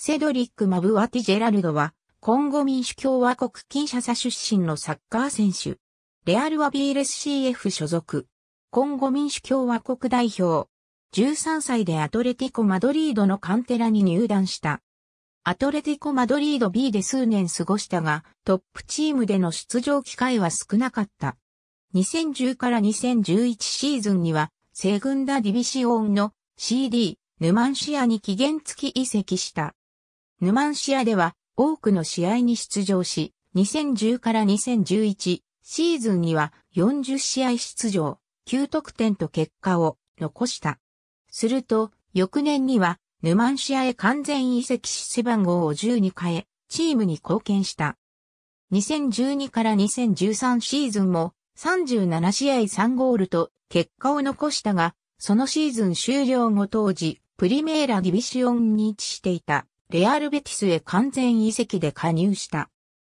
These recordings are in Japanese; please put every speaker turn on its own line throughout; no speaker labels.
セドリック・マブワティ・ジェラルドは、コンゴ民主共和国
キンシャサ出身のサッカー選手。レアルは b ス c f 所属。コンゴ民主共和国代表。13歳でアトレティコ・マドリードのカンテラに入団した。アトレティコ・マドリード B で数年過ごしたが、トップチームでの出場機会は少なかった。2010から2011シーズンには、セグンダ・ディビシオンの CD、ヌマンシアに期限付き移籍した。ヌマンシアでは多くの試合に出場し、2010から2011シーズンには40試合出場、9得点と結果を残した。すると、翌年にはヌマンシアへ完全移籍し背番号を10に変え、チームに貢献した。2012から2013シーズンも37試合3ゴールと結果を残したが、そのシーズン終了後当時、プリメーラディビシオンに位置していた。レアルベティスへ完全移籍で加入した。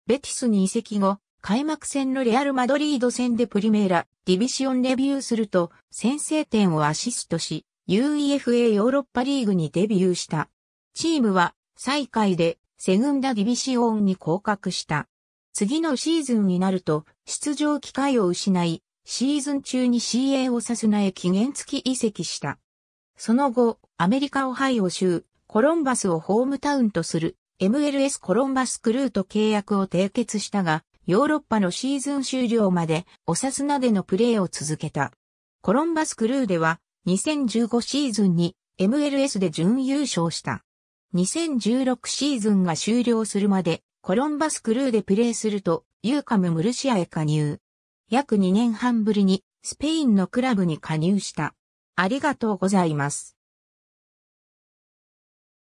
ベティスに移籍後、開幕戦のレアル・マドリード戦でプリメーラ、ディビシオンデビューすると、先制点をアシストし、UEFA ヨーロッパリーグにデビューした。チームは、最下位で、セグンダ・ディビシオンに降格した。次のシーズンになると、出場機会を失い、シーズン中に CA をさすなえ期限付き移籍した。その後、アメリカ・オハイオ州、コロンバスをホームタウンとする MLS コロンバスクルーと契約を締結したが、ヨーロッパのシーズン終了までオサスナでのプレーを続けた。コロンバスクルーでは2015シーズンに MLS で準優勝した。2016シーズンが終了するまでコロンバスクルーでプレーするとユーカムムルシアへ加入。約2年半ぶりにスペインのクラ
ブに加入した。ありがとうございます。